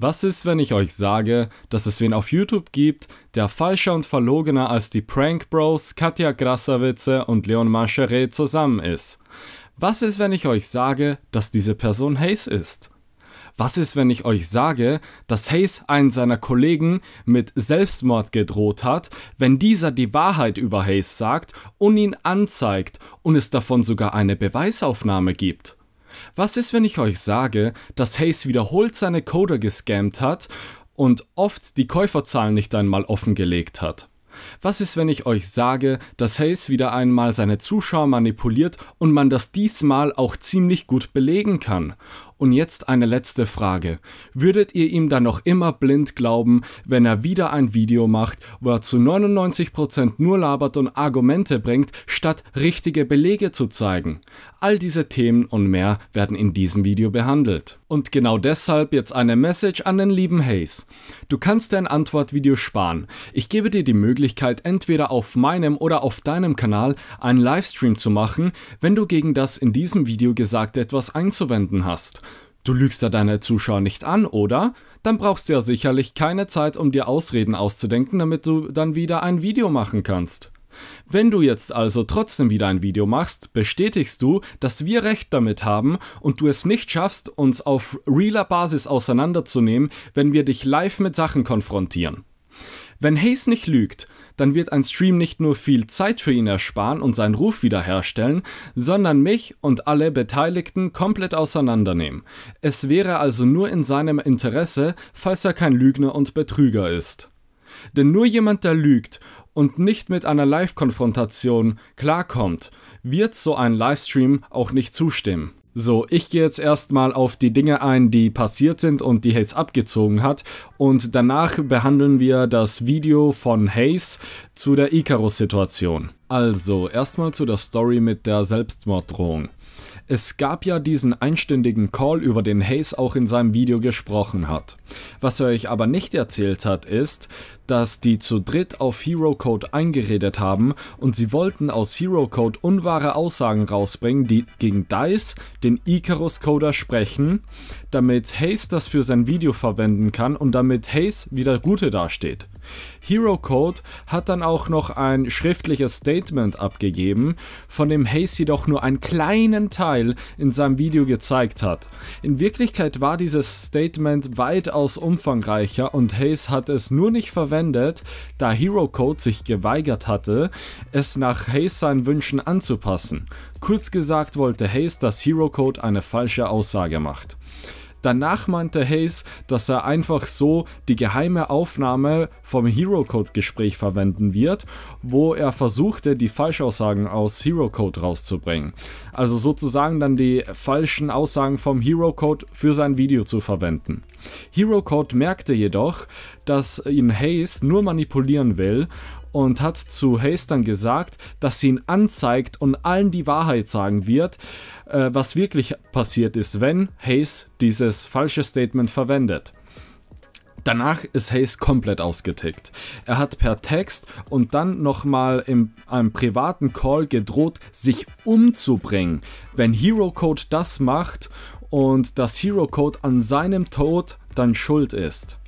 Was ist, wenn ich euch sage, dass es wen auf YouTube gibt, der falscher und verlogener als die Prank Bros Katja Grasserwitze und Leon Marcheret zusammen ist? Was ist, wenn ich euch sage, dass diese Person Hayes ist? Was ist, wenn ich euch sage, dass Hayes einen seiner Kollegen mit Selbstmord gedroht hat, wenn dieser die Wahrheit über Hayes sagt und ihn anzeigt und es davon sogar eine Beweisaufnahme gibt? Was ist, wenn ich euch sage, dass Hayes wiederholt seine Coder gescammt hat und oft die Käuferzahlen nicht einmal offengelegt hat? Was ist, wenn ich euch sage, dass Hayes wieder einmal seine Zuschauer manipuliert und man das diesmal auch ziemlich gut belegen kann? Und jetzt eine letzte Frage. Würdet ihr ihm dann noch immer blind glauben, wenn er wieder ein Video macht, wo er zu 99% nur labert und Argumente bringt, statt richtige Belege zu zeigen? All diese Themen und mehr werden in diesem Video behandelt. Und genau deshalb jetzt eine Message an den lieben Hayes. Du kannst dein Antwortvideo sparen. Ich gebe dir die Möglichkeit, entweder auf meinem oder auf deinem Kanal einen Livestream zu machen, wenn du gegen das in diesem Video gesagt etwas einzuwenden hast. Du lügst ja deine Zuschauer nicht an, oder? Dann brauchst du ja sicherlich keine Zeit, um dir Ausreden auszudenken, damit du dann wieder ein Video machen kannst. Wenn du jetzt also trotzdem wieder ein Video machst, bestätigst du, dass wir recht damit haben und du es nicht schaffst, uns auf realer Basis auseinanderzunehmen, wenn wir dich live mit Sachen konfrontieren. Wenn Hayes nicht lügt, dann wird ein Stream nicht nur viel Zeit für ihn ersparen und seinen Ruf wiederherstellen, sondern mich und alle Beteiligten komplett auseinandernehmen. Es wäre also nur in seinem Interesse, falls er kein Lügner und Betrüger ist. Denn nur jemand, der lügt und nicht mit einer Live-Konfrontation klarkommt, wird so ein Livestream auch nicht zustimmen. So, ich gehe jetzt erstmal auf die Dinge ein, die passiert sind und die Hayes abgezogen hat und danach behandeln wir das Video von Hayes zu der Icarus-Situation. Also, erstmal zu der Story mit der Selbstmorddrohung. Es gab ja diesen einstündigen Call, über den Hayes auch in seinem Video gesprochen hat. Was er euch aber nicht erzählt hat, ist, dass die zu dritt auf Hero Code eingeredet haben und sie wollten aus Hero Code unwahre Aussagen rausbringen, die gegen Dice, den Icarus Coder, sprechen, damit Hayes das für sein Video verwenden kann und damit Hayes wieder Gute dasteht. Hero Code hat dann auch noch ein schriftliches Statement abgegeben, von dem Hayes jedoch nur einen kleinen Teil in seinem Video gezeigt hat. In Wirklichkeit war dieses Statement weitaus umfangreicher und Hayes hat es nur nicht verwendet, da Hero Code sich geweigert hatte, es nach Hayes seinen Wünschen anzupassen. Kurz gesagt wollte Hayes, dass Hero Code eine falsche Aussage macht. Danach meinte Hayes, dass er einfach so die geheime Aufnahme vom Hero Code Gespräch verwenden wird, wo er versuchte, die Falschaussagen aus Hero Code rauszubringen. Also sozusagen dann die falschen Aussagen vom Hero Code für sein Video zu verwenden. Hero Code merkte jedoch, dass ihn Hayes nur manipulieren will und hat zu Hayes dann gesagt, dass sie ihn anzeigt und allen die Wahrheit sagen wird, äh, was wirklich passiert ist, wenn Hayes dieses falsche Statement verwendet. Danach ist Hayes komplett ausgetickt. Er hat per Text und dann nochmal in einem privaten Call gedroht, sich umzubringen, wenn Hero Code das macht und dass Hero Code an seinem Tod dann schuld ist.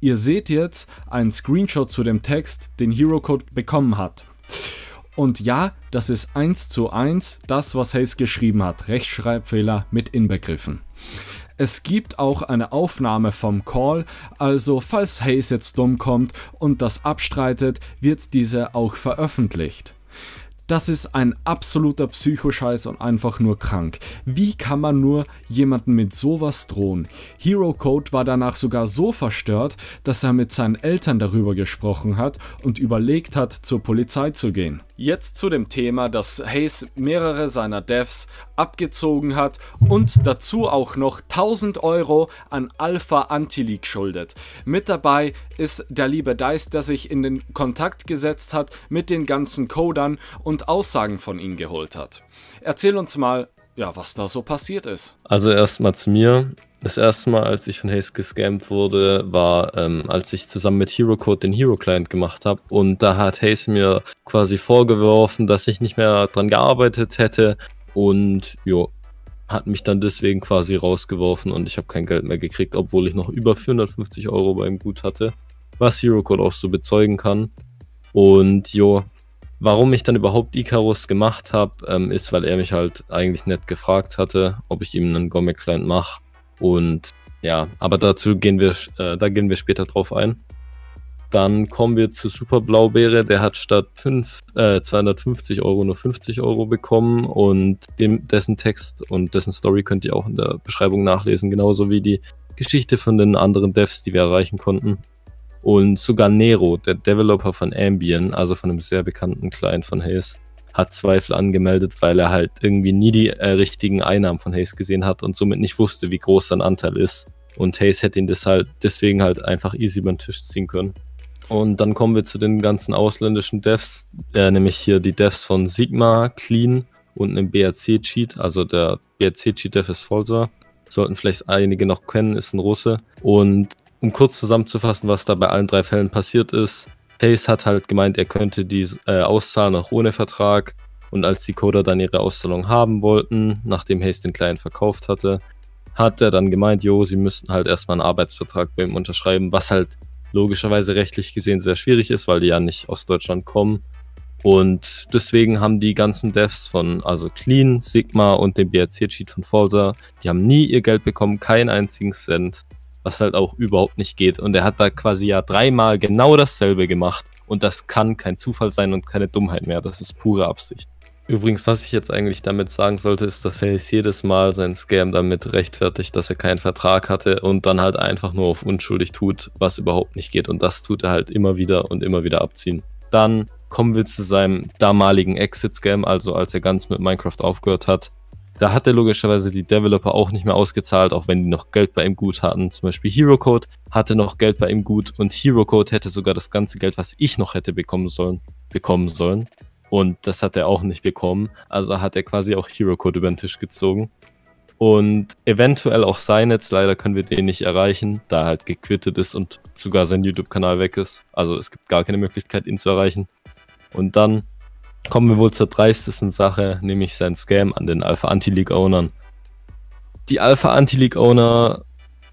Ihr seht jetzt einen Screenshot zu dem Text, den Hero Code bekommen hat. Und ja, das ist 1 zu 1 das, was Hayes geschrieben hat. Rechtschreibfehler mit inbegriffen. Es gibt auch eine Aufnahme vom Call, also falls Hayes jetzt dumm kommt und das abstreitet, wird diese auch veröffentlicht. Das ist ein absoluter Psychoscheiß und einfach nur krank. Wie kann man nur jemanden mit sowas drohen? Hero Code war danach sogar so verstört, dass er mit seinen Eltern darüber gesprochen hat und überlegt hat, zur Polizei zu gehen. Jetzt zu dem Thema, dass Hayes mehrere seiner Devs abgezogen hat und dazu auch noch 1000 Euro an Alpha Anti-League schuldet. Mit dabei ist der liebe Dice, der sich in den Kontakt gesetzt hat mit den ganzen Codern und Aussagen von ihnen geholt hat. Erzähl uns mal, ja, was da so passiert ist. Also erstmal zu mir. Das erste Mal, als ich von Haze gescampt wurde, war, ähm, als ich zusammen mit Hero Code den Hero-Client gemacht habe. Und da hat Haze mir quasi vorgeworfen, dass ich nicht mehr dran gearbeitet hätte. Und jo, hat mich dann deswegen quasi rausgeworfen und ich habe kein Geld mehr gekriegt, obwohl ich noch über 450 Euro beim Gut hatte. Was Hero Code auch so bezeugen kann. Und jo, Warum ich dann überhaupt Icarus gemacht habe, ähm, ist, weil er mich halt eigentlich nett gefragt hatte, ob ich ihm einen Gomek-Client mache. Und ja, aber dazu gehen wir, äh, da gehen wir später drauf ein. Dann kommen wir zu Super Blaubeere. Der hat statt 5, äh, 250 Euro nur 50 Euro bekommen und dem, dessen Text und dessen Story könnt ihr auch in der Beschreibung nachlesen, genauso wie die Geschichte von den anderen Devs, die wir erreichen konnten. Und sogar Nero, der Developer von Ambien, also von einem sehr bekannten Client von Haze, hat Zweifel angemeldet, weil er halt irgendwie nie die äh, richtigen Einnahmen von Haze gesehen hat und somit nicht wusste, wie groß sein Anteil ist. Und Haze hätte ihn halt deswegen halt einfach easy über den Tisch ziehen können. Und dann kommen wir zu den ganzen ausländischen Devs, äh, nämlich hier die Devs von Sigma, Clean und einem BRC-Cheat. Also der BRC-Cheat-Dev ist Falser. Sollten vielleicht einige noch kennen, ist ein Russe. Und um kurz zusammenzufassen, was da bei allen drei Fällen passiert ist. Pace hat halt gemeint, er könnte die äh, auszahlen auch ohne Vertrag. Und als die Coder dann ihre Auszahlung haben wollten, nachdem Hayes den Client verkauft hatte, hat er dann gemeint, jo, sie müssten halt erstmal einen Arbeitsvertrag bei ihm unterschreiben, was halt logischerweise rechtlich gesehen sehr schwierig ist, weil die ja nicht aus Deutschland kommen. Und deswegen haben die ganzen Devs von, also Clean, Sigma und dem BRC-Cheat von Falsa, die haben nie ihr Geld bekommen, keinen einzigen Cent was halt auch überhaupt nicht geht. Und er hat da quasi ja dreimal genau dasselbe gemacht. Und das kann kein Zufall sein und keine Dummheit mehr. Das ist pure Absicht. Übrigens, was ich jetzt eigentlich damit sagen sollte, ist, dass Hayes jedes Mal seinen Scam damit rechtfertigt, dass er keinen Vertrag hatte und dann halt einfach nur auf unschuldig tut, was überhaupt nicht geht. Und das tut er halt immer wieder und immer wieder abziehen. Dann kommen wir zu seinem damaligen Exit-Scam, also als er ganz mit Minecraft aufgehört hat. Da hat er logischerweise die Developer auch nicht mehr ausgezahlt, auch wenn die noch Geld bei ihm gut hatten. Zum Beispiel Hero Code hatte noch Geld bei ihm gut und Hero Code hätte sogar das ganze Geld, was ich noch hätte bekommen sollen, bekommen sollen. Und das hat er auch nicht bekommen. Also hat er quasi auch Hero Code über den Tisch gezogen. Und eventuell auch sein Synetz, leider können wir den nicht erreichen, da er halt gequittet ist und sogar sein YouTube-Kanal weg ist. Also es gibt gar keine Möglichkeit, ihn zu erreichen. Und dann Kommen wir wohl zur dreistesten Sache, nämlich sein Scam an den Alpha-Anti-League-Ownern. Die Alpha-Anti-League-Owner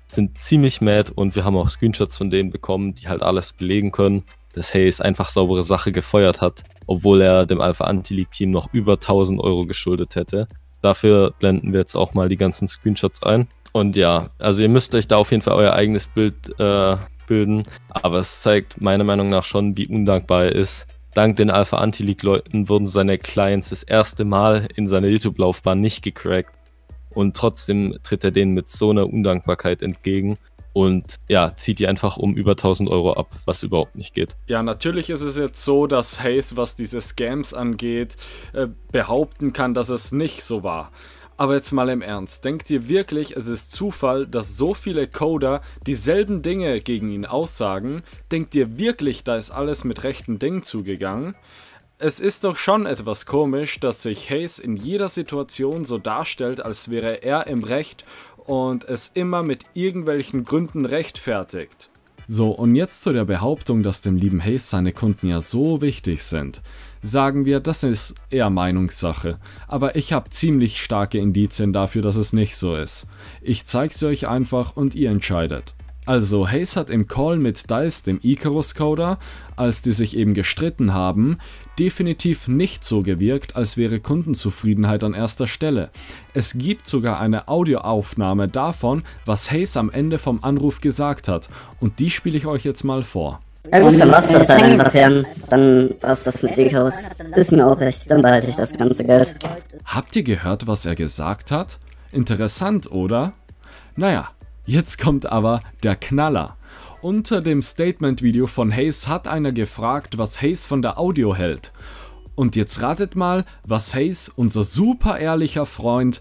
sind ziemlich mad und wir haben auch Screenshots von denen bekommen, die halt alles belegen können, dass Hayes einfach saubere Sache gefeuert hat, obwohl er dem Alpha-Anti-League-Team noch über 1000 Euro geschuldet hätte. Dafür blenden wir jetzt auch mal die ganzen Screenshots ein. Und ja, also ihr müsst euch da auf jeden Fall euer eigenes Bild äh, bilden. Aber es zeigt meiner Meinung nach schon, wie undankbar er ist, Dank den Alpha-Anti-League-Leuten wurden seine Clients das erste Mal in seiner YouTube-Laufbahn nicht gecrackt. Und trotzdem tritt er denen mit so einer Undankbarkeit entgegen und ja, zieht die einfach um über 1000 Euro ab, was überhaupt nicht geht. Ja, natürlich ist es jetzt so, dass Hayes, was diese Scams angeht, äh, behaupten kann, dass es nicht so war. Aber jetzt mal im Ernst, denkt ihr wirklich, es ist Zufall, dass so viele Coder dieselben Dinge gegen ihn aussagen? Denkt ihr wirklich, da ist alles mit rechten Dingen zugegangen? Es ist doch schon etwas komisch, dass sich Hayes in jeder Situation so darstellt, als wäre er im Recht und es immer mit irgendwelchen Gründen rechtfertigt. So, und jetzt zu der Behauptung, dass dem lieben Hayes seine Kunden ja so wichtig sind. Sagen wir, das ist eher Meinungssache, aber ich habe ziemlich starke Indizien dafür, dass es nicht so ist. Ich sie euch einfach und ihr entscheidet. Also Hayes hat im Call mit Dice, dem Icarus-Coder, als die sich eben gestritten haben, definitiv nicht so gewirkt, als wäre Kundenzufriedenheit an erster Stelle. Es gibt sogar eine Audioaufnahme davon, was Hayes am Ende vom Anruf gesagt hat und die spiele ich euch jetzt mal vor. Also, Na gut, dann war's das halt einfach, Herrn. Dann war's das mit Icarus. Ist mir auch recht, dann behalte ich das ganze Geld. Habt ihr gehört, was er gesagt hat? Interessant, oder? Naja, Jetzt kommt aber der Knaller. Unter dem Statement-Video von Hayes hat einer gefragt, was Hayes von der Audio hält. Und jetzt ratet mal, was Hayes, unser super ehrlicher Freund,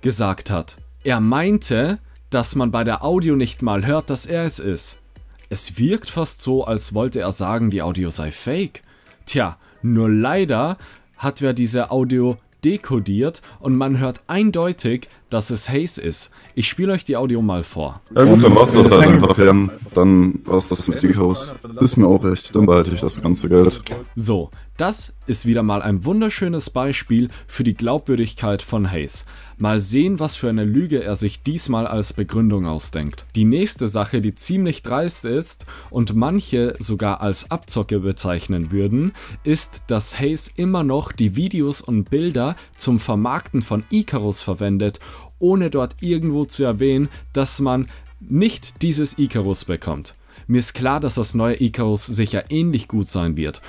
gesagt hat. Er meinte, dass man bei der Audio nicht mal hört, dass er es ist. Es wirkt fast so, als wollte er sagen, die Audio sei fake. Tja, nur leider hat wer diese Audio dekodiert und man hört eindeutig, dass es Haze ist. Ich spiele euch die Audio mal vor. Ja gut, dann war's das halt einfach, Jan. Dann war's das mit Deco's. Ist mir auch recht, dann behalte ich das ganze Geld. So, das ist wieder mal ein wunderschönes Beispiel für die Glaubwürdigkeit von Hayes. Mal sehen, was für eine Lüge er sich diesmal als Begründung ausdenkt. Die nächste Sache, die ziemlich dreist ist und manche sogar als Abzocke bezeichnen würden, ist, dass Hayes immer noch die Videos und Bilder zum Vermarkten von Icarus verwendet ohne dort irgendwo zu erwähnen, dass man nicht dieses Icarus bekommt. Mir ist klar, dass das neue Icarus sicher ähnlich gut sein wird.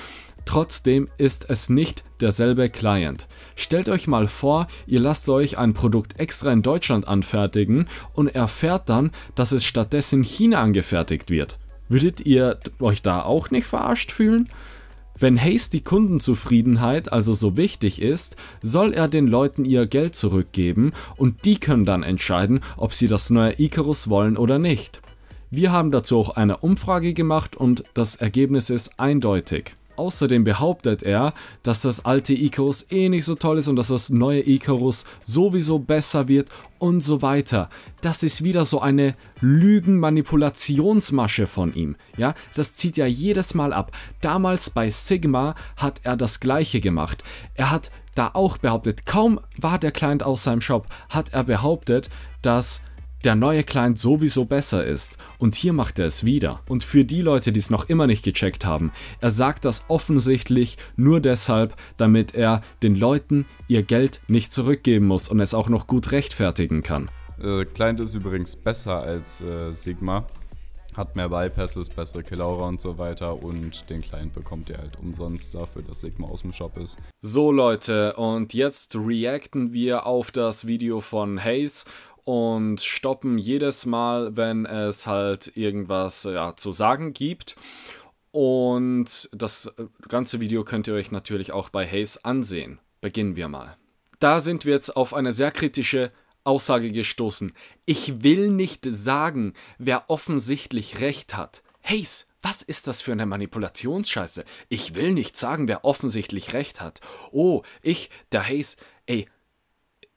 Trotzdem ist es nicht derselbe Client. Stellt euch mal vor, ihr lasst euch ein Produkt extra in Deutschland anfertigen und erfährt dann, dass es stattdessen in China angefertigt wird. Würdet ihr euch da auch nicht verarscht fühlen? Wenn Hayes die Kundenzufriedenheit also so wichtig ist, soll er den Leuten ihr Geld zurückgeben und die können dann entscheiden, ob sie das neue Icarus wollen oder nicht. Wir haben dazu auch eine Umfrage gemacht und das Ergebnis ist eindeutig. Außerdem behauptet er, dass das alte Icarus eh nicht so toll ist und dass das neue Icarus sowieso besser wird und so weiter. Das ist wieder so eine Lügenmanipulationsmasche von ihm. Ja, das zieht ja jedes Mal ab. Damals bei Sigma hat er das gleiche gemacht. Er hat da auch behauptet, kaum war der Client aus seinem Shop, hat er behauptet, dass der neue Client sowieso besser ist und hier macht er es wieder. Und für die Leute, die es noch immer nicht gecheckt haben, er sagt das offensichtlich nur deshalb, damit er den Leuten ihr Geld nicht zurückgeben muss und es auch noch gut rechtfertigen kann. Äh, Client ist übrigens besser als äh, Sigma, hat mehr Bypasses, bessere Killaura und so weiter und den Client bekommt ihr halt umsonst dafür, dass Sigma aus dem Shop ist. So Leute, und jetzt reacten wir auf das Video von Hayes und stoppen jedes Mal, wenn es halt irgendwas ja, zu sagen gibt. Und das äh, ganze Video könnt ihr euch natürlich auch bei Hayes ansehen. Beginnen wir mal. Da sind wir jetzt auf eine sehr kritische Aussage gestoßen. Ich will nicht sagen, wer offensichtlich recht hat. Hayes, was ist das für eine Manipulationsscheiße? Ich will nicht sagen, wer offensichtlich recht hat. Oh, ich, der Hayes, ey,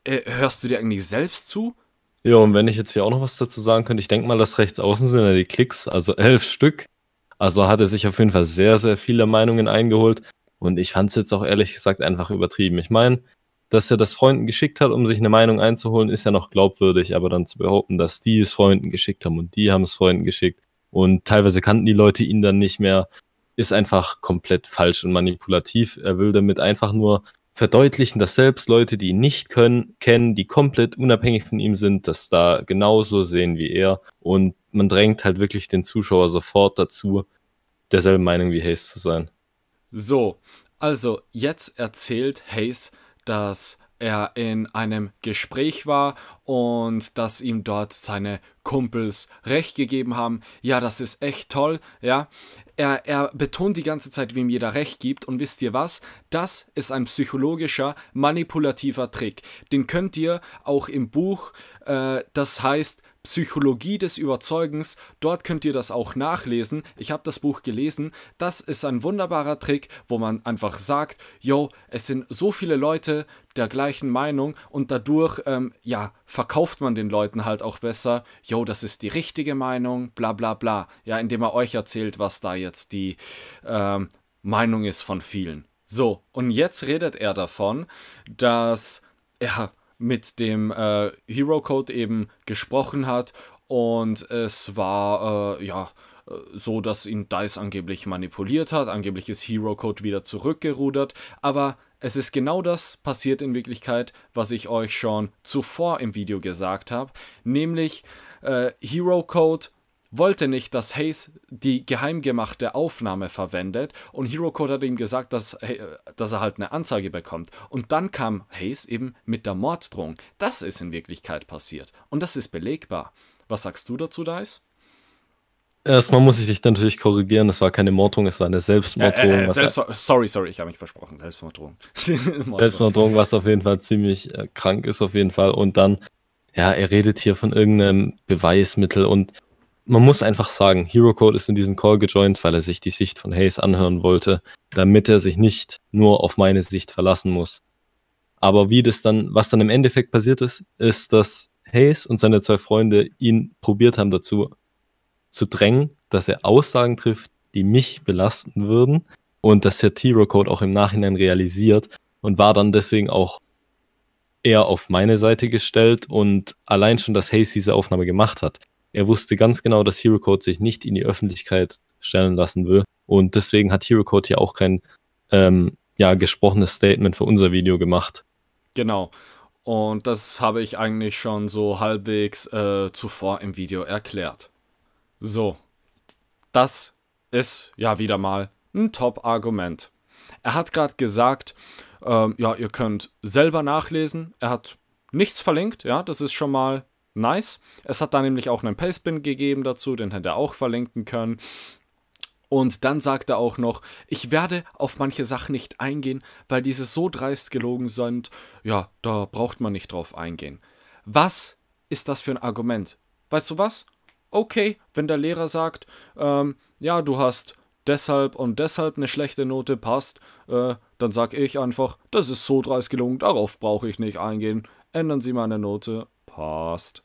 äh, hörst du dir eigentlich selbst zu? Ja, und wenn ich jetzt hier auch noch was dazu sagen könnte, ich denke mal, dass rechts außen sind ja die Klicks, also elf Stück. Also hat er sich auf jeden Fall sehr, sehr viele Meinungen eingeholt. Und ich fand es jetzt auch ehrlich gesagt einfach übertrieben. Ich meine, dass er das Freunden geschickt hat, um sich eine Meinung einzuholen, ist ja noch glaubwürdig, aber dann zu behaupten, dass die es Freunden geschickt haben und die haben es Freunden geschickt und teilweise kannten die Leute ihn dann nicht mehr, ist einfach komplett falsch und manipulativ. Er will damit einfach nur verdeutlichen dass selbst Leute, die ihn nicht können, kennen, die komplett unabhängig von ihm sind, das da genauso sehen wie er. Und man drängt halt wirklich den Zuschauer sofort dazu, derselben Meinung wie Hayes zu sein. So, also jetzt erzählt Hayes, dass er in einem Gespräch war und dass ihm dort seine Kumpels recht gegeben haben. Ja, das ist echt toll, ja. Er, er betont die ganze Zeit, wem jeder recht gibt und wisst ihr was? Das ist ein psychologischer, manipulativer Trick. Den könnt ihr auch im Buch, äh, das heißt Psychologie des Überzeugens. Dort könnt ihr das auch nachlesen. Ich habe das Buch gelesen. Das ist ein wunderbarer Trick, wo man einfach sagt, yo, es sind so viele Leute der gleichen Meinung und dadurch, ähm, ja, verkauft man den Leuten halt auch besser, yo, das ist die richtige Meinung, bla bla bla. Ja, indem er euch erzählt, was da jetzt die ähm, Meinung ist von vielen. So, und jetzt redet er davon, dass er mit dem äh, Hero Code eben gesprochen hat und es war äh, ja äh, so, dass ihn Dice angeblich manipuliert hat, angeblich ist Hero Code wieder zurückgerudert, aber es ist genau das passiert in Wirklichkeit, was ich euch schon zuvor im Video gesagt habe, nämlich äh, Hero Code wollte nicht, dass Hayes die geheim gemachte Aufnahme verwendet und Hero Code hat ihm gesagt, dass, äh, dass er halt eine Anzeige bekommt. Und dann kam Hayes eben mit der Morddrohung. Das ist in Wirklichkeit passiert und das ist belegbar. Was sagst du dazu, Dice? Erstmal muss ich dich natürlich korrigieren, das war keine Morddrohung, es war eine Selbstmorddrohung. Äh, äh, Selbst sorry, sorry, ich habe mich versprochen, Selbstmorddrohung. Selbstmorddrohung, was auf jeden Fall ziemlich äh, krank ist, auf jeden Fall. Und dann, ja, er redet hier von irgendeinem Beweismittel und man muss einfach sagen, Hero Code ist in diesen Call gejoint, weil er sich die Sicht von Hayes anhören wollte, damit er sich nicht nur auf meine Sicht verlassen muss. Aber wie das dann, was dann im Endeffekt passiert ist, ist, dass Hayes und seine zwei Freunde ihn probiert haben dazu zu drängen, dass er Aussagen trifft, die mich belasten würden und dass der Hero Code auch im Nachhinein realisiert und war dann deswegen auch eher auf meine Seite gestellt und allein schon, dass Hayes diese Aufnahme gemacht hat, er wusste ganz genau, dass Hero Code sich nicht in die Öffentlichkeit stellen lassen will. Und deswegen hat Hero Code hier auch kein ähm, ja, gesprochenes Statement für unser Video gemacht. Genau. Und das habe ich eigentlich schon so halbwegs äh, zuvor im Video erklärt. So, das ist ja wieder mal ein Top-Argument. Er hat gerade gesagt, ähm, ja, ihr könnt selber nachlesen. Er hat nichts verlinkt, ja, das ist schon mal nice. Es hat da nämlich auch einen Pastebin gegeben dazu, den hätte er auch verlinken können. Und dann sagt er auch noch, ich werde auf manche Sachen nicht eingehen, weil diese so dreist gelogen sind. Ja, da braucht man nicht drauf eingehen. Was ist das für ein Argument? Weißt du was? Okay, wenn der Lehrer sagt, ähm, ja, du hast deshalb und deshalb eine schlechte Note passt, äh, dann sag ich einfach, das ist so dreist gelogen, darauf brauche ich nicht eingehen. Ändern Sie meine Note Passt.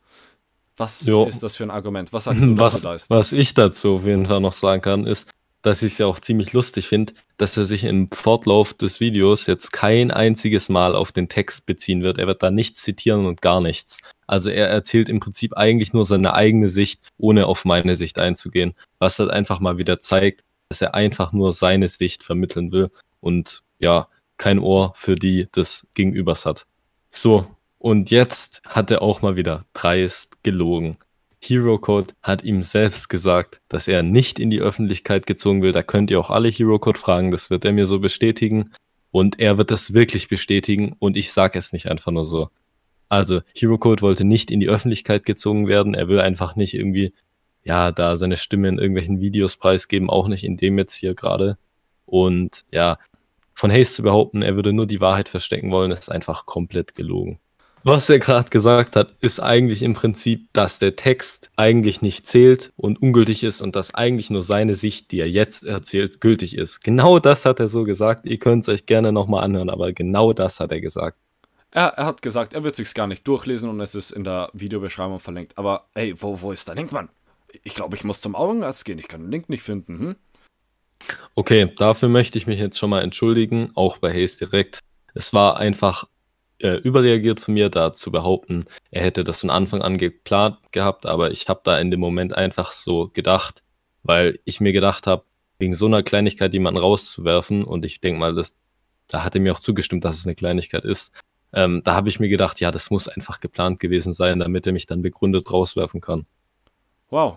Was jo. ist das für ein Argument? Was sagst du was, dazu? Was ich dazu auf jeden Fall noch sagen kann, ist, dass ich es ja auch ziemlich lustig finde, dass er sich im Fortlauf des Videos jetzt kein einziges Mal auf den Text beziehen wird. Er wird da nichts zitieren und gar nichts. Also er erzählt im Prinzip eigentlich nur seine eigene Sicht, ohne auf meine Sicht einzugehen. Was halt einfach mal wieder zeigt, dass er einfach nur seine Sicht vermitteln will und ja, kein Ohr für die des Gegenübers hat. So, und jetzt hat er auch mal wieder dreist gelogen. Hero Code hat ihm selbst gesagt, dass er nicht in die Öffentlichkeit gezogen will. Da könnt ihr auch alle Hero Code fragen, das wird er mir so bestätigen. Und er wird das wirklich bestätigen und ich sage es nicht einfach nur so. Also, Hero Code wollte nicht in die Öffentlichkeit gezogen werden. Er will einfach nicht irgendwie, ja, da seine Stimme in irgendwelchen Videos preisgeben, auch nicht in dem jetzt hier gerade. Und ja, von Haze zu behaupten, er würde nur die Wahrheit verstecken wollen, ist einfach komplett gelogen was er gerade gesagt hat, ist eigentlich im Prinzip, dass der Text eigentlich nicht zählt und ungültig ist und dass eigentlich nur seine Sicht, die er jetzt erzählt, gültig ist. Genau das hat er so gesagt. Ihr könnt es euch gerne nochmal anhören, aber genau das hat er gesagt. Er, er hat gesagt, er wird sich's gar nicht durchlesen und es ist in der Videobeschreibung verlinkt. Aber hey, wo, wo ist der Link, Mann? Ich glaube, ich muss zum Augenarzt gehen. Ich kann den Link nicht finden. Hm? Okay, dafür möchte ich mich jetzt schon mal entschuldigen, auch bei Hayes direkt. Es war einfach äh, überreagiert von mir, da zu behaupten, er hätte das von Anfang an geplant gehabt, aber ich habe da in dem Moment einfach so gedacht, weil ich mir gedacht habe, wegen so einer Kleinigkeit jemanden rauszuwerfen und ich denke mal, das, da hat er mir auch zugestimmt, dass es eine Kleinigkeit ist. Ähm, da habe ich mir gedacht, ja, das muss einfach geplant gewesen sein, damit er mich dann begründet rauswerfen kann. Wow,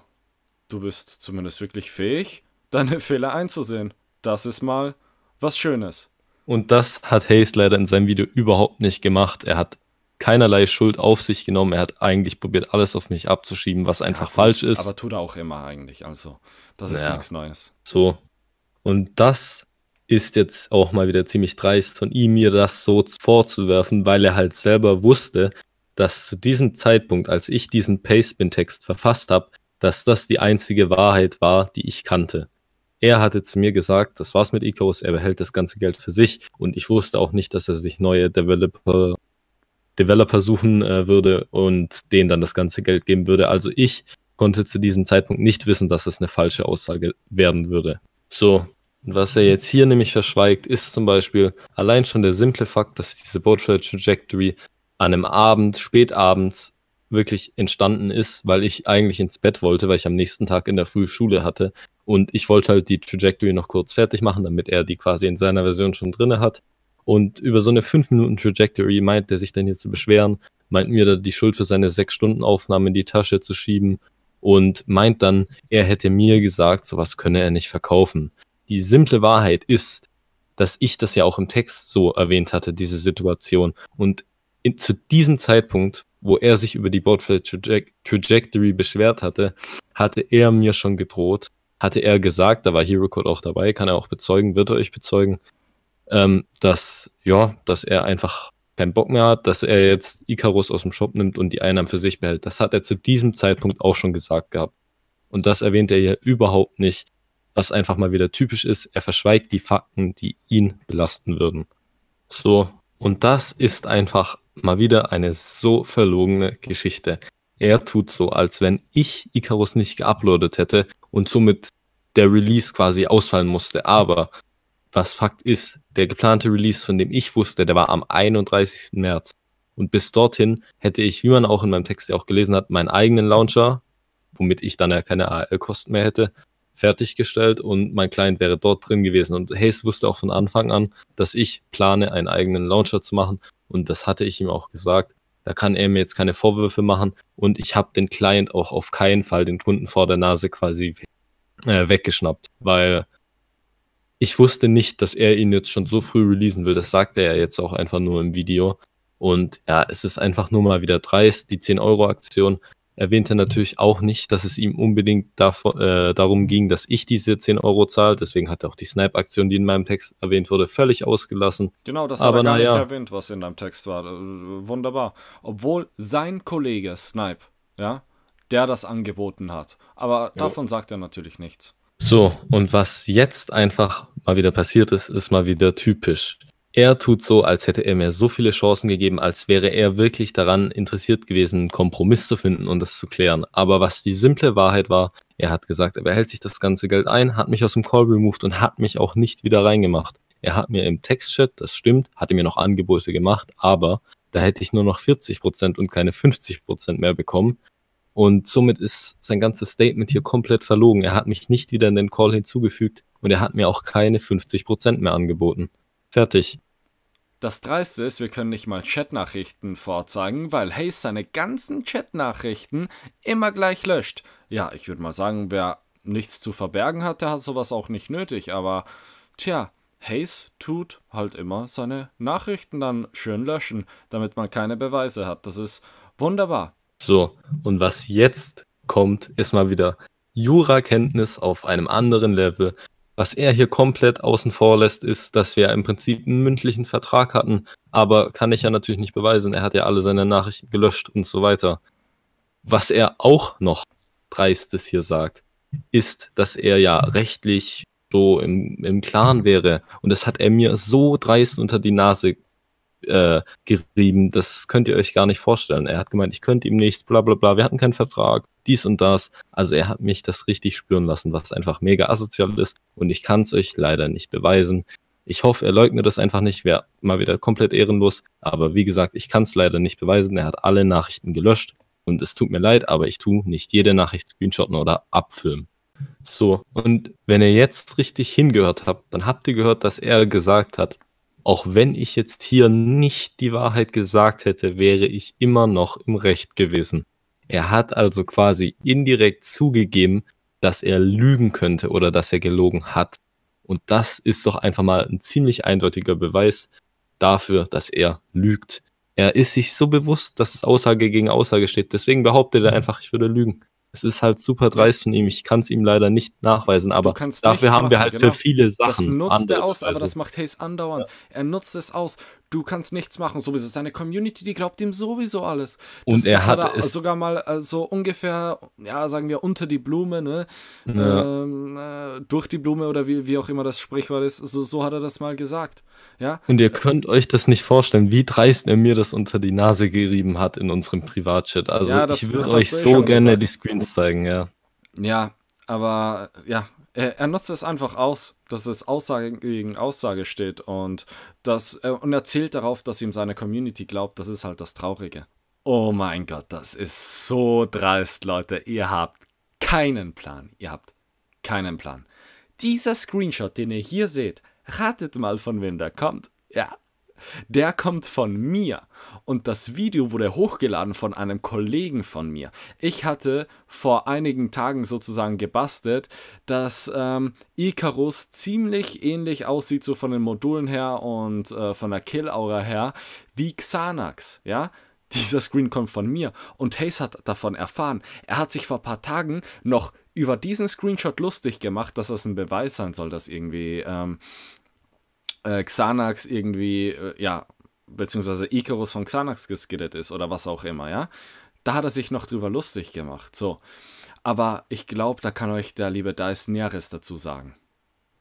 du bist zumindest wirklich fähig, deine Fehler einzusehen. Das ist mal was Schönes. Und das hat Hayes leider in seinem Video überhaupt nicht gemacht. Er hat keinerlei Schuld auf sich genommen. Er hat eigentlich probiert, alles auf mich abzuschieben, was einfach ja, falsch ist. Aber tut er auch immer eigentlich. Also, das naja. ist nichts Neues. So. Und das ist jetzt auch mal wieder ziemlich dreist von ihm, mir das so vorzuwerfen, weil er halt selber wusste, dass zu diesem Zeitpunkt, als ich diesen Pastebin-Text verfasst habe, dass das die einzige Wahrheit war, die ich kannte. Er hatte zu mir gesagt, das war's mit Icarus, er behält das ganze Geld für sich und ich wusste auch nicht, dass er sich neue Developer, Developer suchen äh, würde und denen dann das ganze Geld geben würde. Also ich konnte zu diesem Zeitpunkt nicht wissen, dass es eine falsche Aussage werden würde. So, was er jetzt hier nämlich verschweigt, ist zum Beispiel allein schon der simple Fakt, dass diese Boatflight Trajectory an einem Abend, spätabends, wirklich entstanden ist, weil ich eigentlich ins Bett wollte, weil ich am nächsten Tag in der Früh Schule hatte und ich wollte halt die Trajectory noch kurz fertig machen, damit er die quasi in seiner Version schon drin hat. Und über so eine 5-Minuten-Trajectory meint er sich dann hier zu beschweren, meint mir da die Schuld für seine 6-Stunden-Aufnahme in die Tasche zu schieben und meint dann, er hätte mir gesagt, sowas könne er nicht verkaufen. Die simple Wahrheit ist, dass ich das ja auch im Text so erwähnt hatte, diese Situation. Und in, zu diesem Zeitpunkt, wo er sich über die Boardflight Trajectory beschwert hatte, hatte er mir schon gedroht, hatte er gesagt, da war Hero Code auch dabei, kann er auch bezeugen, wird er euch bezeugen, ähm, dass, ja, dass er einfach keinen Bock mehr hat, dass er jetzt Icarus aus dem Shop nimmt und die Einnahmen für sich behält. Das hat er zu diesem Zeitpunkt auch schon gesagt gehabt. Und das erwähnt er hier überhaupt nicht, was einfach mal wieder typisch ist. Er verschweigt die Fakten, die ihn belasten würden. So, und das ist einfach mal wieder eine so verlogene Geschichte. Er tut so, als wenn ich Icarus nicht geuploadet hätte und somit der Release quasi ausfallen musste. Aber was Fakt ist, der geplante Release, von dem ich wusste, der war am 31. März. Und bis dorthin hätte ich, wie man auch in meinem Text ja auch gelesen hat, meinen eigenen Launcher, womit ich dann ja keine AL-Kosten mehr hätte, fertiggestellt und mein Client wäre dort drin gewesen. Und Hayes wusste auch von Anfang an, dass ich plane, einen eigenen Launcher zu machen. Und das hatte ich ihm auch gesagt. Da kann er mir jetzt keine Vorwürfe machen und ich habe den Client auch auf keinen Fall den Kunden vor der Nase quasi äh, weggeschnappt, weil ich wusste nicht, dass er ihn jetzt schon so früh releasen will. Das sagt er ja jetzt auch einfach nur im Video. Und ja, es ist einfach nur mal wieder dreist, die 10-Euro-Aktion erwähnte natürlich auch nicht, dass es ihm unbedingt davor, äh, darum ging, dass ich diese 10 Euro zahle. Deswegen hat er auch die Snipe-Aktion, die in meinem Text erwähnt wurde, völlig ausgelassen. Genau, das aber hat er gar ja. nicht erwähnt, was in deinem Text war. Äh, wunderbar. Obwohl sein Kollege Snipe, ja, der das angeboten hat. Aber jo. davon sagt er natürlich nichts. So, und was jetzt einfach mal wieder passiert ist, ist mal wieder typisch er tut so, als hätte er mir so viele Chancen gegeben, als wäre er wirklich daran interessiert gewesen, einen Kompromiss zu finden und das zu klären. Aber was die simple Wahrheit war, er hat gesagt, er behält sich das ganze Geld ein, hat mich aus dem Call removed und hat mich auch nicht wieder reingemacht. Er hat mir im Textchat, das stimmt, hatte mir noch Angebote gemacht, aber da hätte ich nur noch 40% und keine 50% mehr bekommen. Und somit ist sein ganzes Statement hier komplett verlogen. Er hat mich nicht wieder in den Call hinzugefügt und er hat mir auch keine 50% mehr angeboten. Fertig. Das Dreiste ist, wir können nicht mal Chatnachrichten vorzeigen, weil Hayes seine ganzen Chatnachrichten immer gleich löscht. Ja, ich würde mal sagen, wer nichts zu verbergen hat, der hat sowas auch nicht nötig, aber tja, Hayes tut halt immer seine Nachrichten dann schön löschen, damit man keine Beweise hat. Das ist wunderbar. So, und was jetzt kommt, ist mal wieder Jurakenntnis auf einem anderen Level. Was er hier komplett außen vor lässt, ist, dass wir im Prinzip einen mündlichen Vertrag hatten, aber kann ich ja natürlich nicht beweisen. Er hat ja alle seine Nachrichten gelöscht und so weiter. Was er auch noch dreistes hier sagt, ist, dass er ja rechtlich so im, im Klaren wäre. Und das hat er mir so dreist unter die Nase äh, gerieben, das könnt ihr euch gar nicht vorstellen. Er hat gemeint, ich könnte ihm nichts, bla bla bla, wir hatten keinen Vertrag, dies und das. Also er hat mich das richtig spüren lassen, was einfach mega asozial ist und ich kann es euch leider nicht beweisen. Ich hoffe, er leugnet das einfach nicht, wäre mal wieder komplett ehrenlos. Aber wie gesagt, ich kann es leider nicht beweisen. Er hat alle Nachrichten gelöscht und es tut mir leid, aber ich tue nicht jede Nachricht screenshotten oder abfilmen. So, und wenn ihr jetzt richtig hingehört habt, dann habt ihr gehört, dass er gesagt hat, auch wenn ich jetzt hier nicht die Wahrheit gesagt hätte, wäre ich immer noch im Recht gewesen. Er hat also quasi indirekt zugegeben, dass er lügen könnte oder dass er gelogen hat. Und das ist doch einfach mal ein ziemlich eindeutiger Beweis dafür, dass er lügt. Er ist sich so bewusst, dass es Aussage gegen Aussage steht. Deswegen behauptet er einfach, ich würde lügen es ist halt super dreist von ihm. Ich kann es ihm leider nicht nachweisen, aber dafür haben machen, wir halt genau. für viele Sachen. Das nutzt er aus, Weise. Also aber das macht Hayes andauernd. Ja. Er nutzt es aus du kannst nichts machen, sowieso. Seine Community, die glaubt ihm sowieso alles. Das, und er das hat, hat er sogar mal äh, so ungefähr, ja, sagen wir, unter die Blume, ne? Ja. Ähm, äh, durch die Blume oder wie, wie auch immer das Sprichwort ist, so, so hat er das mal gesagt. Ja? Und ihr könnt euch das nicht vorstellen, wie dreist er mir das unter die Nase gerieben hat in unserem Privatchat. Also ja, das, ich würde euch eh so gerne gesagt. die Screens zeigen, ja. Ja, aber ja, äh, er nutzt es einfach aus, dass es Aussage gegen Aussage steht und, das, äh, und er darauf, dass ihm seine Community glaubt. Das ist halt das Traurige. Oh mein Gott, das ist so dreist, Leute. Ihr habt keinen Plan. Ihr habt keinen Plan. Dieser Screenshot, den ihr hier seht, ratet mal, von wem der kommt. Ja, der kommt von mir. Und das Video wurde hochgeladen von einem Kollegen von mir. Ich hatte vor einigen Tagen sozusagen gebastelt, dass ähm, Icarus ziemlich ähnlich aussieht, so von den Modulen her und äh, von der Kill-Aura her, wie Xanax, ja? Dieser Screen kommt von mir und Hayes hat davon erfahren. Er hat sich vor ein paar Tagen noch über diesen Screenshot lustig gemacht, dass das ein Beweis sein soll, dass irgendwie ähm, äh, Xanax irgendwie, äh, ja, beziehungsweise Icarus von Xanax geskittet ist oder was auch immer, ja. Da hat er sich noch drüber lustig gemacht, so. Aber ich glaube, da kann euch der liebe Dice Näheres dazu sagen.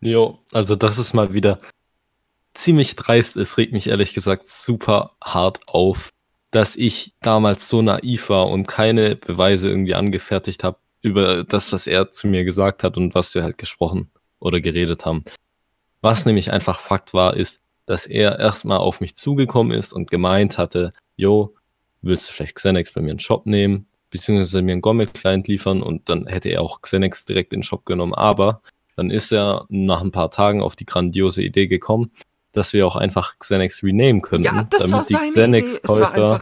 Jo, also das ist mal wieder ziemlich dreist. Es regt mich ehrlich gesagt super hart auf, dass ich damals so naiv war und keine Beweise irgendwie angefertigt habe über das, was er zu mir gesagt hat und was wir halt gesprochen oder geredet haben. Was nämlich einfach Fakt war, ist, dass er erstmal auf mich zugekommen ist und gemeint hatte, Jo, willst du vielleicht Xenex bei mir in den Shop nehmen, beziehungsweise mir einen Gommel-Client liefern und dann hätte er auch Xenex direkt in den Shop genommen, aber dann ist er nach ein paar Tagen auf die grandiose Idee gekommen, dass wir auch einfach Xenex renamen können. ja, das damit, die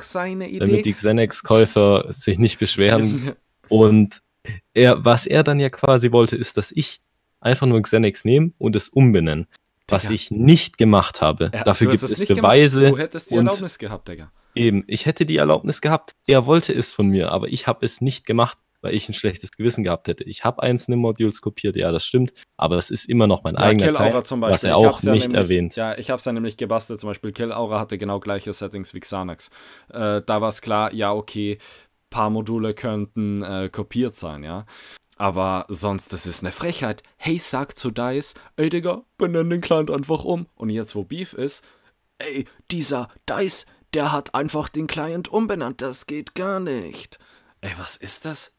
seine Idee. damit die Xenex-Käufer sich nicht beschweren. und er, was er dann ja quasi wollte, ist, dass ich einfach nur Xenex nehme und es umbenenne was ich nicht gemacht habe. Ja, Dafür gibt es Beweise. Gemacht. Du hättest die Erlaubnis gehabt, Digga. Eben, ich hätte die Erlaubnis gehabt. Er wollte es von mir, aber ich habe es nicht gemacht, weil ich ein schlechtes Gewissen gehabt hätte. Ich habe einzelne Modules kopiert, ja, das stimmt, aber es ist immer noch mein ja, eigener Kill Aura Teil, zum Beispiel. was er auch nicht ja nämlich, erwähnt. Ja, ich habe es ja nämlich gebastelt, zum Beispiel Kill Aura hatte genau gleiche Settings wie Xanax. Äh, da war es klar, ja, okay, paar Module könnten äh, kopiert sein, ja. Aber sonst, das ist eine Frechheit. Hey sag zu Dice, ey Digga, benenn den Client einfach um. Und jetzt, wo Beef ist, ey, dieser Dice, der hat einfach den Client umbenannt. Das geht gar nicht. Ey, was ist das?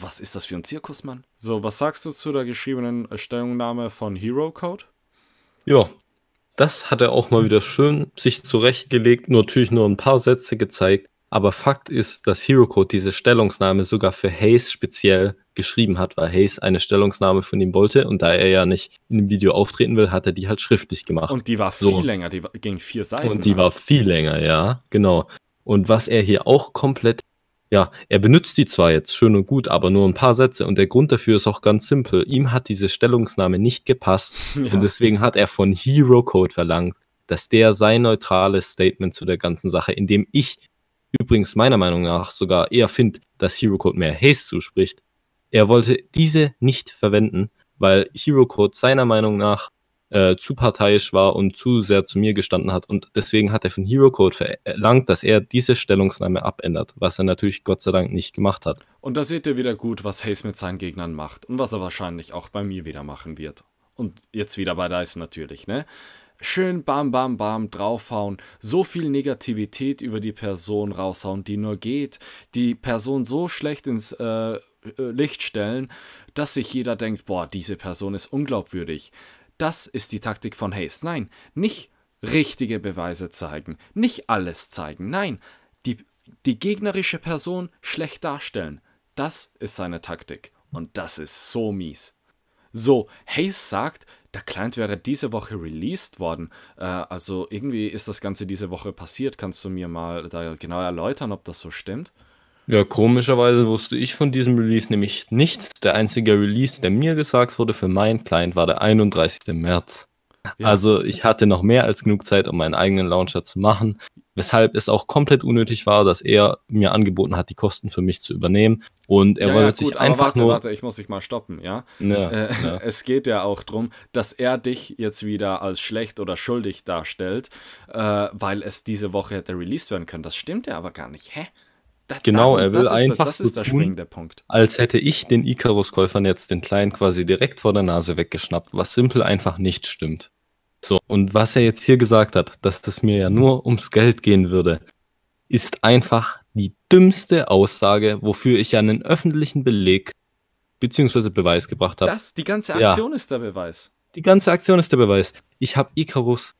Was ist das für ein Zirkus, Mann? So, was sagst du zu der geschriebenen Stellungnahme von Hero Code? Ja, das hat er auch mal wieder schön sich zurechtgelegt, natürlich nur ein paar Sätze gezeigt. Aber Fakt ist, dass Hero Code diese Stellungnahme sogar für Hayes speziell geschrieben hat, weil Hayes eine Stellungnahme von ihm wollte und da er ja nicht in dem Video auftreten will, hat er die halt schriftlich gemacht. Und die war viel länger, die ging vier Seiten. Und die halt. war viel länger, ja, genau. Und was er hier auch komplett, ja, er benutzt die zwar jetzt schön und gut, aber nur ein paar Sätze und der Grund dafür ist auch ganz simpel. Ihm hat diese Stellungnahme nicht gepasst ja. und deswegen hat er von Hero Code verlangt, dass der sein neutrales Statement zu der ganzen Sache, in dem ich übrigens meiner Meinung nach sogar eher findet, dass Hero Code mehr Haze zuspricht. Er wollte diese nicht verwenden, weil Hero Code seiner Meinung nach äh, zu parteiisch war und zu sehr zu mir gestanden hat. Und deswegen hat er von Hero Code verlangt, dass er diese Stellungsnahme abändert, was er natürlich Gott sei Dank nicht gemacht hat. Und da seht ihr wieder gut, was Haze mit seinen Gegnern macht und was er wahrscheinlich auch bei mir wieder machen wird. Und jetzt wieder bei Dice natürlich, ne? schön bam bam bam draufhauen, so viel Negativität über die Person raushauen, die nur geht, die Person so schlecht ins äh, äh, Licht stellen, dass sich jeder denkt, boah, diese Person ist unglaubwürdig. Das ist die Taktik von Hayes. Nein, nicht richtige Beweise zeigen, nicht alles zeigen, nein, die, die gegnerische Person schlecht darstellen. Das ist seine Taktik. Und das ist so mies. So, Hayes sagt, der Client wäre diese Woche released worden. Äh, also irgendwie ist das Ganze diese Woche passiert. Kannst du mir mal da genau erläutern, ob das so stimmt? Ja, komischerweise wusste ich von diesem Release nämlich nichts. Der einzige Release, der mir gesagt wurde für meinen Client, war der 31. März. Also ich hatte noch mehr als genug Zeit, um meinen eigenen Launcher zu machen, weshalb es auch komplett unnötig war, dass er mir angeboten hat, die Kosten für mich zu übernehmen. Und er ja, wollte ja, sich einfach warte, nur. Warte, ich muss dich mal stoppen, ja? ja, äh, ja. Es geht ja auch darum, dass er dich jetzt wieder als schlecht oder schuldig darstellt, äh, weil es diese Woche hätte released werden können. Das stimmt ja aber gar nicht. Hä? Das, genau, er will einfach das, das so tun, Punkt. als hätte ich den Icarus-Käufern jetzt den Kleinen quasi direkt vor der Nase weggeschnappt, was simpel einfach nicht stimmt. So, und was er jetzt hier gesagt hat, dass das mir ja nur ums Geld gehen würde, ist einfach die dümmste Aussage, wofür ich ja einen öffentlichen Beleg bzw. Beweis gebracht habe. Das, die ganze Aktion ja. ist der Beweis. Die ganze Aktion ist der Beweis. Ich habe Icarus,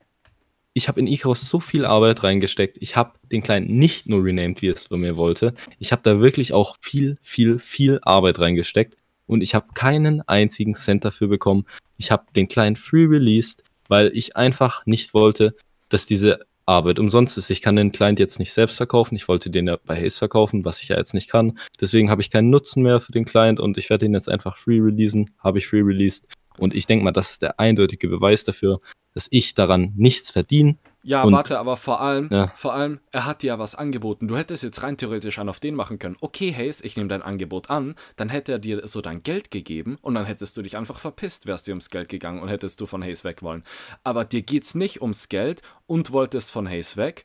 ich habe in Icarus so viel Arbeit reingesteckt. Ich habe den Kleinen nicht nur renamed, wie es von mir wollte. Ich habe da wirklich auch viel, viel, viel Arbeit reingesteckt und ich habe keinen einzigen Cent dafür bekommen. Ich habe den Client free released weil ich einfach nicht wollte, dass diese Arbeit umsonst ist. Ich kann den Client jetzt nicht selbst verkaufen. Ich wollte den ja bei Haze verkaufen, was ich ja jetzt nicht kann. Deswegen habe ich keinen Nutzen mehr für den Client und ich werde ihn jetzt einfach free releasen. Habe ich free released. Und ich denke mal, das ist der eindeutige Beweis dafür, dass ich daran nichts verdiene, ja, und, warte, aber vor allem, ja. vor allem, er hat dir ja was angeboten. Du hättest jetzt rein theoretisch einen auf den machen können. Okay, Hayes, ich nehme dein Angebot an. Dann hätte er dir so dein Geld gegeben und dann hättest du dich einfach verpisst, wärst dir ums Geld gegangen und hättest du von Hayes weg wollen. Aber dir geht's nicht ums Geld und wolltest von Hayes weg.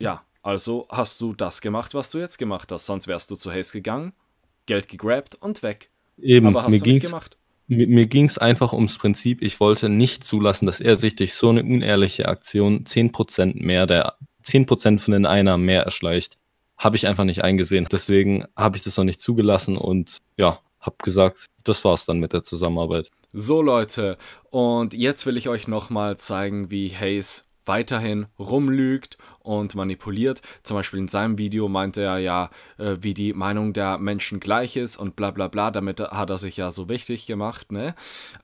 Ja, also hast du das gemacht, was du jetzt gemacht hast. Sonst wärst du zu Hayes gegangen, Geld gegrabt und weg. Eben, aber hast mir du ging's, nicht gemacht. Mir, mir ging es einfach ums Prinzip, ich wollte nicht zulassen, dass er sich durch so eine unehrliche Aktion 10% mehr der 10% von den Einnahmen mehr erschleicht. Habe ich einfach nicht eingesehen. Deswegen habe ich das noch nicht zugelassen und ja, habe gesagt, das war's dann mit der Zusammenarbeit. So Leute, und jetzt will ich euch nochmal zeigen, wie Hayes weiterhin rumlügt und manipuliert. Zum Beispiel in seinem Video meinte er ja, äh, wie die Meinung der Menschen gleich ist und bla bla bla, damit hat er sich ja so wichtig gemacht, ne?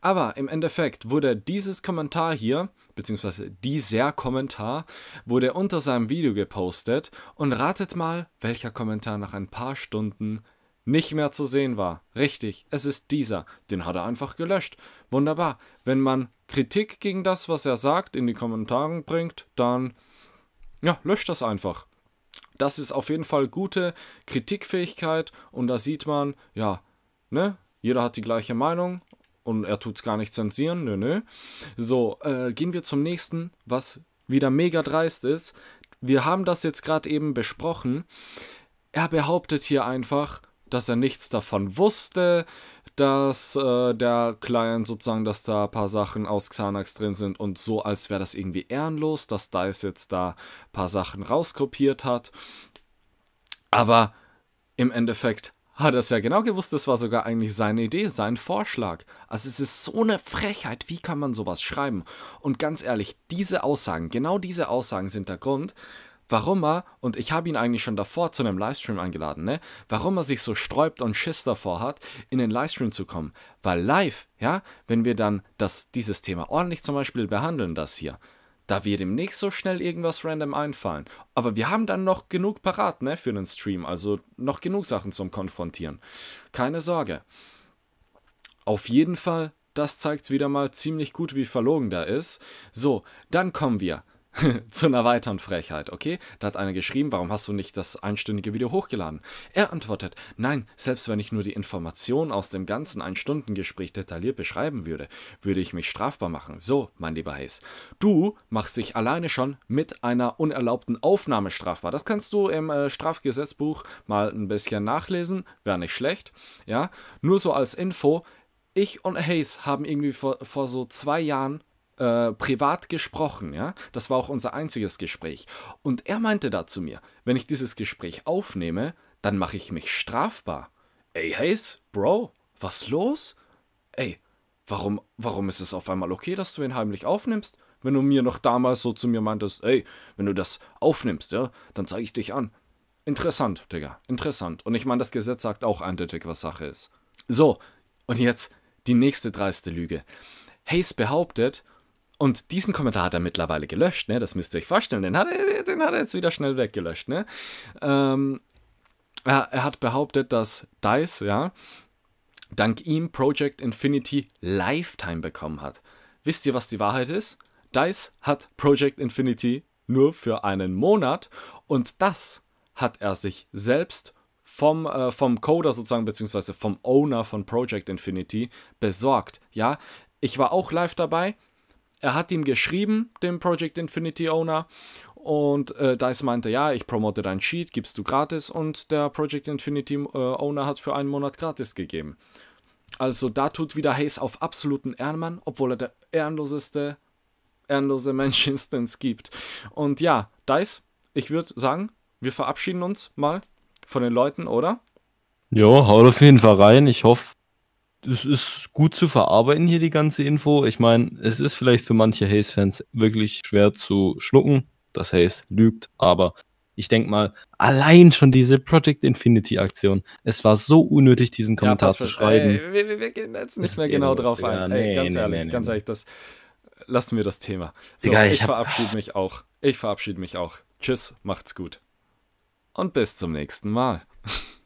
Aber im Endeffekt wurde dieses Kommentar hier, beziehungsweise dieser Kommentar, wurde unter seinem Video gepostet und ratet mal, welcher Kommentar nach ein paar Stunden nicht mehr zu sehen war. Richtig, es ist dieser. Den hat er einfach gelöscht. Wunderbar. Wenn man Kritik gegen das, was er sagt, in die Kommentare bringt, dann ja, löscht das einfach. Das ist auf jeden Fall gute Kritikfähigkeit und da sieht man, ja, ne, jeder hat die gleiche Meinung und er tut es gar nicht zensieren, nö, nö. So, äh, gehen wir zum nächsten, was wieder mega dreist ist. Wir haben das jetzt gerade eben besprochen. Er behauptet hier einfach, dass er nichts davon wusste, dass äh, der Client sozusagen, dass da ein paar Sachen aus Xanax drin sind und so, als wäre das irgendwie ehrenlos, dass DICE jetzt da ein paar Sachen rauskopiert hat. Aber im Endeffekt hat er es ja genau gewusst, das war sogar eigentlich seine Idee, sein Vorschlag. Also es ist so eine Frechheit, wie kann man sowas schreiben? Und ganz ehrlich, diese Aussagen, genau diese Aussagen sind der Grund, warum er, und ich habe ihn eigentlich schon davor zu einem Livestream eingeladen, ne, warum er sich so sträubt und Schiss davor hat, in den Livestream zu kommen. Weil live, ja, wenn wir dann das, dieses Thema ordentlich zum Beispiel behandeln, das hier, da wird ihm nicht so schnell irgendwas random einfallen. Aber wir haben dann noch genug parat, ne, für einen Stream, also noch genug Sachen zum Konfrontieren. Keine Sorge. Auf jeden Fall das zeigt wieder mal ziemlich gut, wie verlogen da ist. So, dann kommen wir zu einer weiteren Frechheit, okay? Da hat einer geschrieben, warum hast du nicht das einstündige Video hochgeladen? Er antwortet, nein, selbst wenn ich nur die Informationen aus dem ganzen Ein-Stunden-Gespräch detailliert beschreiben würde, würde ich mich strafbar machen. So, mein lieber Hayes, du machst dich alleine schon mit einer unerlaubten Aufnahme strafbar. Das kannst du im äh, Strafgesetzbuch mal ein bisschen nachlesen, wäre nicht schlecht, ja? Nur so als Info, ich und Hayes haben irgendwie vor, vor so zwei Jahren äh, privat gesprochen, ja. Das war auch unser einziges Gespräch. Und er meinte da zu mir, wenn ich dieses Gespräch aufnehme, dann mache ich mich strafbar. Ey, Hayes, Bro, was los? Ey, warum, warum ist es auf einmal okay, dass du ihn heimlich aufnimmst? Wenn du mir noch damals so zu mir meintest, ey, wenn du das aufnimmst, ja, dann zeige ich dich an. Interessant, Digga, interessant. Und ich meine, das Gesetz sagt auch eindeutig, was Sache ist. So, und jetzt die nächste dreiste Lüge. Hayes behauptet, und diesen Kommentar hat er mittlerweile gelöscht, ne? Das müsst ihr euch vorstellen. Den hat er, den hat er jetzt wieder schnell weggelöscht, ne? Ähm, er, er hat behauptet, dass DICE, ja, dank ihm Project Infinity Lifetime bekommen hat. Wisst ihr, was die Wahrheit ist? DICE hat Project Infinity nur für einen Monat und das hat er sich selbst vom, äh, vom Coder sozusagen, beziehungsweise vom Owner von Project Infinity besorgt. Ja, ich war auch live dabei. Er hat ihm geschrieben, dem Project Infinity Owner, und äh, DICE meinte, ja, ich promote dein Sheet, gibst du gratis und der Project Infinity äh, Owner hat für einen Monat gratis gegeben. Also da tut wieder Hayes auf absoluten Ehrenmann, obwohl er der ehrenloseste, ehrenlose Mensch ist, gibt. Und ja, DICE, ich würde sagen, wir verabschieden uns mal von den Leuten, oder? Jo, haut auf jeden Fall rein. Ich hoffe, es ist gut zu verarbeiten hier die ganze Info. Ich meine, es ist vielleicht für manche Hayes-Fans wirklich schwer zu schlucken, dass Hayes lügt, aber ich denke mal, allein schon diese Project Infinity-Aktion, es war so unnötig, diesen Kommentar ja, zu schreiben. Ey, wir, wir, gehen jetzt nicht mehr eh genau drauf ein. Ja, nee, ey, ganz nee, ehrlich, nee, ganz ehrlich, das lassen wir das Thema. So, Egal, ich, ich verabschiede mich auch. Ich verabschiede mich auch. Tschüss, macht's gut. Und bis zum nächsten Mal.